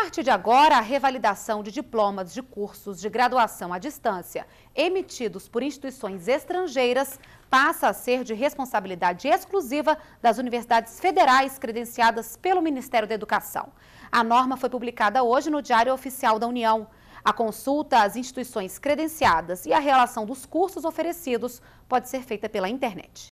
A partir de agora, a revalidação de diplomas de cursos de graduação à distância emitidos por instituições estrangeiras passa a ser de responsabilidade exclusiva das universidades federais credenciadas pelo Ministério da Educação. A norma foi publicada hoje no Diário Oficial da União. A consulta às instituições credenciadas e a relação dos cursos oferecidos pode ser feita pela internet.